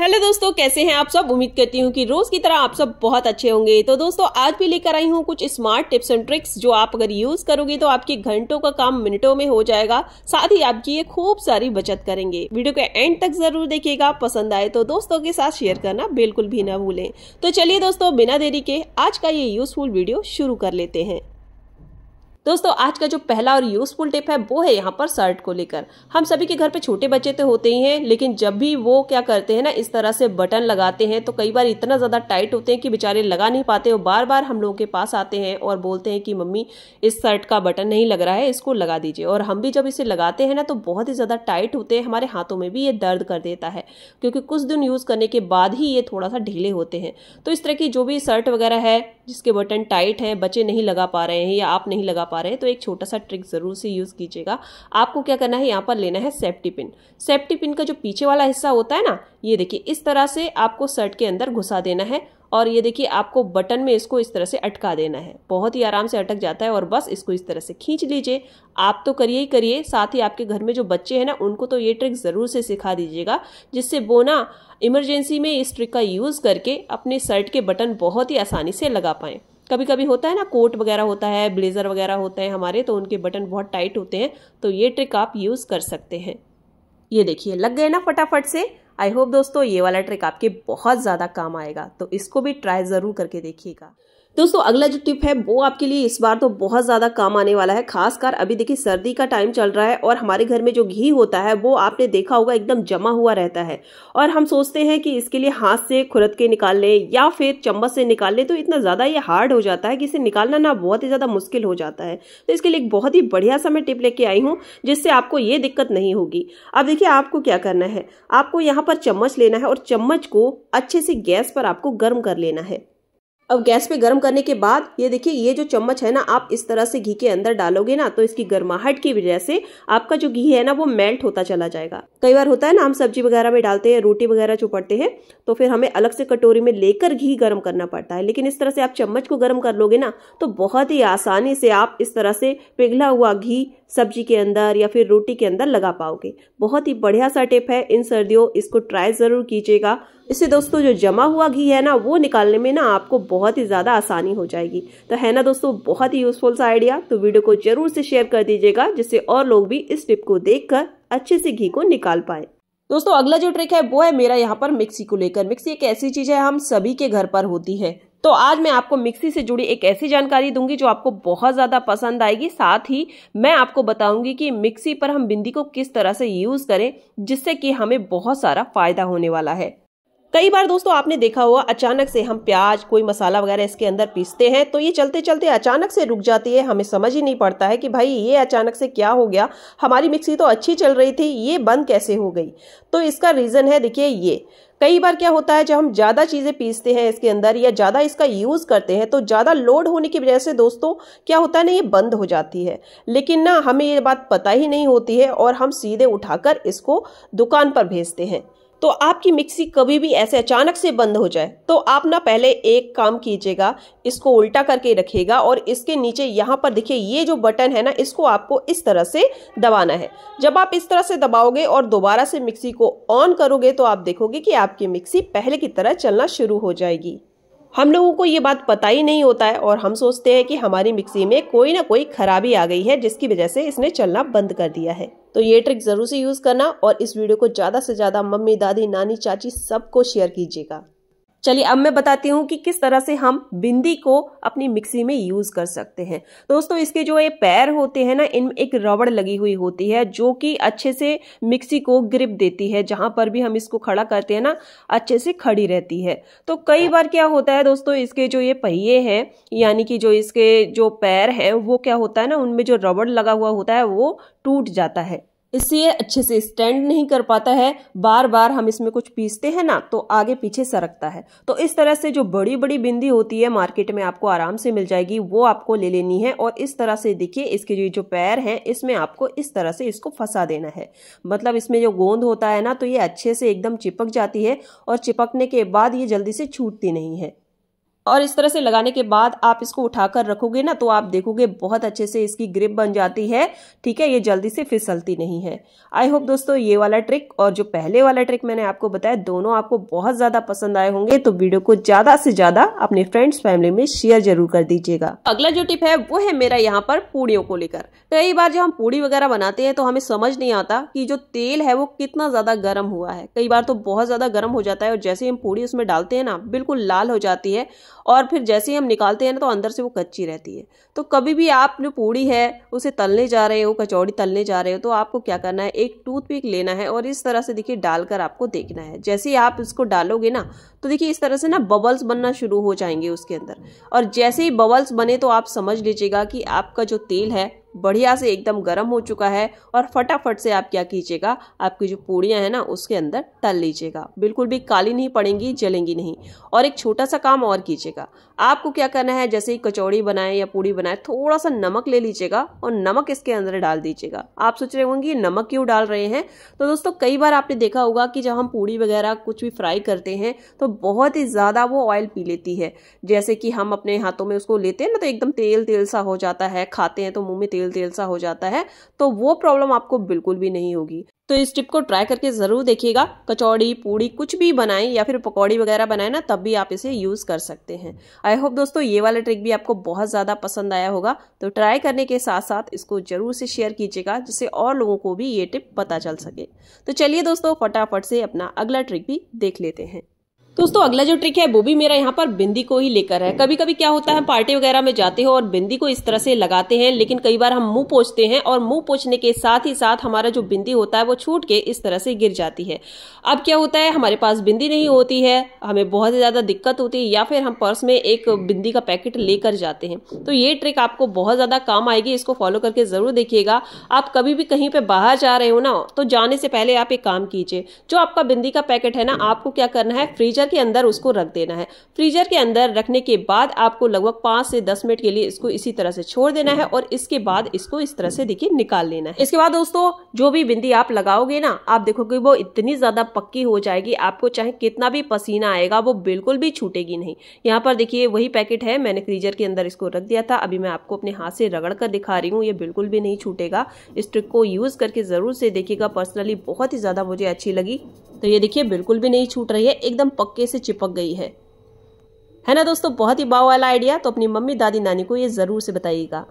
hello दोस्तों कैसे हैं आप सब उम्मीद करती हूँ कि रोज की तरह आप सब बहुत अच्छे होंगे तो दोस्तों आज भी लेकर आई हूँ कुछ स्मार्ट टिप्स एंड ट्रिक्स जो आप अगर यूज करोगे तो आपके घंटों का काम मिनटों में हो जाएगा साथ ही आपकी ये खूब सारी बचत करेंगे वीडियो के एंड तक जरूर देखिएगा पसंद आए तो दोस्तों के साथ शेयर करना बिल्कुल भी ना भूलें तो चलिए दोस्तों बिना देरी के आज का ये यूजफुल वीडियो शुरू कर लेते हैं दोस्तों आज का जो पहला और यूजफुल टिप है वो है यहाँ पर शर्ट को लेकर हम सभी के घर पे छोटे बच्चे तो होते ही हैं लेकिन जब भी वो क्या करते हैं ना इस तरह से बटन लगाते हैं तो कई बार इतना ज़्यादा टाइट होते हैं कि बेचारे लगा नहीं पाते और बार बार हम लोगों के पास आते हैं और बोलते हैं कि मम्मी इस शर्ट का बटन नहीं लग रहा है इसको लगा दीजिए और हम भी जब इसे लगाते हैं ना तो बहुत ही ज़्यादा टाइट होते हैं हमारे हाथों में भी ये दर्द कर देता है क्योंकि कुछ दिन यूज़ करने के बाद ही ये थोड़ा सा ढीले होते हैं तो इस तरह की जो भी शर्ट वगैरह है जिसके बटन टाइट है बच्चे नहीं लगा पा रहे हैं या आप नहीं लगा पा पा रहे हैं तो एक छोटा सा ट्रिक ज़रूर से यूज़ कीजिएगा आपको क्या करना है यहाँ पर लेना है सेफ्टी पिन सेफ्टी पिन का जो पीछे वाला हिस्सा होता है ना ये देखिए इस तरह से आपको शर्ट के अंदर घुसा देना है और ये देखिए आपको बटन में इसको इस तरह से अटका देना है बहुत ही आराम से अटक जाता है और बस इसको इस तरह से खींच लीजिए आप तो करिए ही करिए साथ ही आपके घर में जो बच्चे हैं ना उनको तो ये ट्रिक ज़रूर से सिखा दीजिएगा जिससे वो ना इमरजेंसी में इस ट्रिक का यूज़ करके अपने शर्ट के बटन बहुत ही आसानी से लगा पाएँ कभी कभी होता है ना कोट वगैरह होता है ब्लेज़र वगैरह होते हैं हमारे तो उनके बटन बहुत टाइट होते हैं तो ये ट्रिक आप यूज़ कर सकते हैं ये देखिए लग गए ना फटाफट से आई होप दोस्तों ये वाला ट्रिक आपके बहुत ज़्यादा काम आएगा तो इसको भी ट्राई ज़रूर करके देखिएगा दोस्तों अगला जो टिप है वो आपके लिए इस बार तो बहुत ज़्यादा काम आने वाला है खासकर अभी देखिए सर्दी का टाइम चल रहा है और हमारे घर में जो घी होता है वो आपने देखा होगा एकदम जमा हुआ रहता है और हम सोचते हैं कि इसके लिए हाथ से खुरद के निकाल लें या फिर चम्मच से निकाल लें तो इतना ज़्यादा ये हार्ड हो जाता है कि इसे निकालना ना बहुत ही ज़्यादा मुश्किल हो जाता है तो इसके लिए एक बहुत ही बढ़िया सा मैं टिप लेके आई हूँ जिससे आपको ये दिक्कत नहीं होगी अब देखिए आपको क्या करना है आपको यहाँ पर चम्मच लेना है और चम्मच को अच्छे से गैस पर आपको गर्म कर लेना है अब गैस पे गर्म करने के बाद ये देखिए ये जो चम्मच है ना आप इस तरह से घी के अंदर डालोगे ना तो इसकी गर्माहट की वजह से आपका जो घी है ना वो मेल्ट होता चला जाएगा कई बार होता है ना हम सब्जी वगैरह में डालते हैं रोटी वगैरह पड़ते हैं तो फिर हमें अलग से कटोरी में लेकर घी गर्म करना पड़ता है लेकिन इस तरह से आप चम्मच को गर्म कर लोगे ना तो बहुत ही आसानी से आप इस तरह से पिघला हुआ घी सब्जी के अंदर या फिर रोटी के अंदर लगा पाओगे बहुत ही बढ़िया सा टिप है इन सर्दियों इसको ट्राई ज़रूर कीजिएगा इससे दोस्तों जो जमा हुआ घी है ना वो निकालने में ना आपको बहुत ही ज़्यादा आसानी हो जाएगी तो है ना दोस्तों बहुत ही यूज़फुल सा आइडिया तो वीडियो को ज़रूर से शेयर कर दीजिएगा जिससे और लोग भी इस टिप को कर अच्छे से घी को निकाल पाए दोस्तों अगला जो ट्रिक है वो है मेरा यहाँ पर मिक्सी को लेकर मिक्सी एक ऐसी चीज़ है हम सभी के घर पर होती है तो आज मैं आपको मिक्सी से जुड़ी एक ऐसी जानकारी दूंगी जो आपको बहुत ज़्यादा पसंद आएगी साथ ही मैं आपको बताऊंगी कि मिक्सी पर हम बिंदी को किस तरह से यूज़ करें जिससे कि हमें बहुत सारा फायदा होने वाला है कई बार दोस्तों आपने देखा होगा अचानक से हम प्याज कोई मसाला वगैरह इसके अंदर पीसते हैं तो ये चलते चलते अचानक से रुक जाती है हमें समझ ही नहीं पड़ता है कि भाई ये अचानक से क्या हो गया हमारी मिक्सी तो अच्छी चल रही थी ये बंद कैसे हो गई तो इसका रीज़न है देखिए ये कई बार क्या होता है जब हम ज़्यादा चीज़ें पीसते हैं इसके अंदर या ज़्यादा इसका यूज़ करते हैं तो ज़्यादा लोड होने की वजह से दोस्तों क्या होता है ना ये बंद हो जाती है लेकिन ना हमें ये बात पता ही नहीं होती है और हम सीधे उठाकर इसको दुकान पर भेजते हैं तो आपकी मिक्सी कभी भी ऐसे अचानक से बंद हो जाए तो आप ना पहले एक काम कीजिएगा इसको उल्टा करके रखिएगा और इसके नीचे यहाँ पर देखिए ये जो बटन है ना इसको आपको इस तरह से दबाना है जब आप इस तरह से दबाओगे और दोबारा से मिक्सी को ऑन करोगे तो आप देखोगे कि आपकी मिक्सी पहले की तरह चलना शुरू हो जाएगी हम लोगों को ये बात पता ही नहीं होता है और हम सोचते हैं कि हमारी मिक्सी में कोई ना कोई खराबी आ गई है जिसकी वजह से इसने चलना बंद कर दिया है तो ये ट्रिक ज़रूर से यूज़ करना और इस वीडियो को ज़्यादा से ज़्यादा मम्मी दादी नानी चाची सबको शेयर कीजिएगा चलिए अब मैं बताती हूँ कि किस तरह से हम बिंदी को अपनी मिक्सी में यूज़ कर सकते हैं दोस्तों इसके जो ये पैर होते हैं ना इनमें एक रबड़ लगी हुई होती है जो कि अच्छे से मिक्सी को ग्रिप देती है जहाँ पर भी हम इसको खड़ा करते हैं ना अच्छे से खड़ी रहती है तो कई बार क्या होता है दोस्तों इसके जो ये पहिए हैं यानी कि जो इसके जो पैर हैं वो क्या होता है ना उनमें जो रबड़ लगा हुआ होता है वो टूट जाता है इससे ये अच्छे से स्टैंड नहीं कर पाता है बार बार हम इसमें कुछ पीसते हैं ना तो आगे पीछे सरकता है तो इस तरह से जो बड़ी बड़ी बिंदी होती है मार्केट में आपको आराम से मिल जाएगी वो आपको ले लेनी है और इस तरह से देखिए इसके जो जो पैर हैं इसमें आपको इस तरह से इसको फंसा देना है मतलब इसमें जो गोंद होता है ना तो ये अच्छे से एकदम चिपक जाती है और चिपकने के बाद ये जल्दी से छूटती नहीं है और इस तरह से लगाने के बाद आप इसको उठाकर रखोगे ना तो आप देखोगे बहुत अच्छे से इसकी ग्रिप बन जाती है ठीक है ये जल्दी से फिसलती नहीं है आई होप दोस्तों ये वाला ट्रिक और जो पहले वाला ट्रिक मैंने आपको बताया दोनों आपको बहुत ज़्यादा पसंद आए होंगे तो वीडियो को ज़्यादा से ज़्यादा अपने फ्रेंड्स फैमिली में शेयर जरूर कर दीजिएगा अगला जो टिप है वो है मेरा यहाँ पर पूड़ियों को लेकर कई बार जब हम पूड़ी वगैरह बनाते हैं तो हमें समझ नहीं आता की जो तेल है वो कितना ज़्यादा गर्म हुआ है कई बार तो बहुत ज़्यादा गर्म हो जाता है और जैसे हम पूड़ी उसमें डालते हैं ना बिल्कुल लाल हो जाती है और फिर जैसे ही हम निकालते हैं ना तो अंदर से वो कच्ची रहती है तो कभी भी आप जो पूड़ी है उसे तलने जा रहे हो कचौड़ी तलने जा रहे हो तो आपको क्या करना है एक टूथपिक लेना है और इस तरह से देखिए डालकर आपको देखना है जैसे ही आप इसको डालोगे ना तो देखिए इस तरह से ना बबल्स बनना शुरू हो जाएंगे उसके अंदर और जैसे ही बबल्स बने तो आप समझ लीजिएगा कि आपका जो तेल है बढ़िया से एकदम गर्म हो चुका है और फटाफट से आप क्या कीजिएगा आपकी जो पूड़ियाँ हैं ना उसके अंदर तल लीजिएगा बिल्कुल भी काली नहीं पड़ेंगी जलेंगी नहीं और एक छोटा सा काम और कीजिएगा आपको क्या करना है जैसे ही कचौड़ी बनाए या पूड़ी बनाए थोड़ा सा नमक ले लीजिएगा और नमक इसके अंदर डाल दीजिएगा आप सोच रहे होंगे नमक क्यों डाल रहे हैं तो दोस्तों कई बार आपने देखा होगा कि जब हम पूड़ी वगैरह कुछ भी फ्राई करते हैं तो बहुत ही ज़्यादा वो ऑयल पी लेती है जैसे कि हम अपने हाथों में उसको लेते हैं ना तो एकदम तेल तेल सा हो जाता है खाते हैं तो मुंह में तेल तेल सा हो जाता है तो वो प्रॉब्लम आपको बिल्कुल भी नहीं होगी तो इस टिप को ट्राई करके ज़रूर देखिएगा कचौड़ी पूड़ी कुछ भी बनाएं या फिर पकौड़ी वगैरह बनाएं ना तब भी आप इसे यूज़ कर सकते हैं आई होप दोस्तों ये वाला ट्रिक भी आपको बहुत ज़्यादा पसंद आया होगा तो ट्राई करने के साथ साथ इसको ज़रूर से शेयर कीजिएगा जिससे और लोगों को भी ये टिप पता चल सके तो चलिए दोस्तों फटाफट से अपना अगला ट्रिक भी देख लेते हैं दोस्तों अगला जो ट्रिक है वो भी मेरा यहाँ पर बिंदी को ही लेकर है कभी कभी क्या होता है पार्टी वगैरह में जाते हो और बिंदी को इस तरह से लगाते हैं लेकिन कई बार हम मुंह पोछते हैं और मुंह पोछने के साथ ही साथ हमारा जो बिंदी होता है वो छूट के इस तरह से गिर जाती है अब क्या होता है हमारे पास बिंदी नहीं होती है हमें बहुत ज़्यादा दिक्कत होती है या फिर हम पर्स में एक बिंदी का पैकेट लेकर जाते हैं तो ये ट्रिक आपको बहुत ज़्यादा काम आएगी इसको फॉलो करके ज़रूर देखिएगा आप कभी भी कहीं पर बाहर जा रहे हो ना तो जाने से पहले आप एक काम कीजिए जो आपका बिंदी का पैकेट है ना आपको क्या करना है फ्रीज फ्रीजर के अंदर उसको रख देना है फ्रीजर के अंदर रखने के बाद आपको लगभग पांच से दस मिनट के लिए इसको इसी तरह से छोड़ देना है और इसके बाद इसको इस तरह से देखिए निकाल लेना है इसके बाद दोस्तों जो भी बिंदी आप लगाओगे ना आप देखोगे वो इतनी ज्यादा पक्की हो जाएगी आपको चाहे कितना भी पसीना आएगा वो बिल्कुल भी छूटेगी नहीं यहाँ पर देखिए वही पैकेट है मैंने फ्रीजर के अंदर इसको रख दिया था अभी मैं आपको अपने हाथ से रगड़ कर दिखा रही हूँ ये बिल्कुल भी नहीं छूटेगा इस ट्रिक को यूज करके जरूर से देखिएगा पर्सनली बहुत ही ज्यादा मुझे अच्छी लगी तो ये देखिए बिल्कुल भी नहीं छूट रही है एकदम पक्के से चिपक गई है है ना दोस्तों बहुत ही बाव वाला आइडिया तो अपनी मम्मी दादी नानी को ये ज़रूर से बताइएगा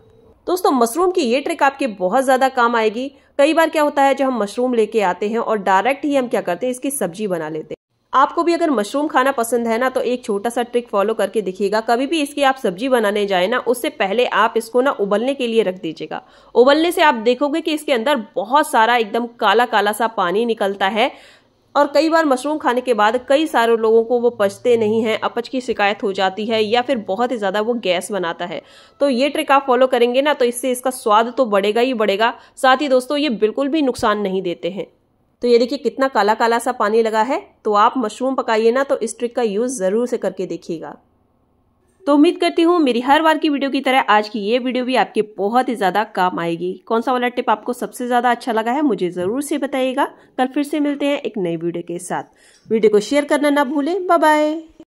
दोस्तों मशरूम की ये ट्रिक आपके बहुत ज़्यादा काम आएगी कई बार क्या होता है जो हम मशरूम लेके आते हैं और डायरेक्ट ही हम क्या करते हैं इसकी सब्जी बना लेते हैं आपको भी अगर मशरूम खाना पसंद है ना तो एक छोटा सा ट्रिक फॉलो करके देखिएगा कभी भी इसकी आप सब्जी बनाने जाए ना उससे पहले आप इसको ना उबलने के लिए रख दीजिएगा उबलने से आप देखोगे कि इसके अंदर बहुत सारा एकदम काला काला सा पानी निकलता है और कई बार मशरूम खाने के बाद कई सारे लोगों को वो पचते नहीं हैं अपच की शिकायत हो जाती है या फिर बहुत ही ज़्यादा वो गैस बनाता है तो ये ट्रिक आप फॉलो करेंगे ना तो इससे इसका स्वाद तो बढ़ेगा ही बढ़ेगा साथ ही दोस्तों ये बिल्कुल भी नुकसान नहीं देते हैं तो ये देखिए कितना काला काला सा पानी लगा है तो आप मशरूम पकाइए ना तो इस ट्रिक का यूज़ ज़रूर से करके देखिएगा तो उम्मीद करती हूँ मेरी हर बार की वीडियो की तरह आज की ये वीडियो भी आपके बहुत ही ज़्यादा काम आएगी कौन सा वाला टिप आपको सबसे ज़्यादा अच्छा लगा है मुझे ज़रूर से बताइएगा कल फिर से मिलते हैं एक नई वीडियो के साथ वीडियो को शेयर करना ना भूलें बाय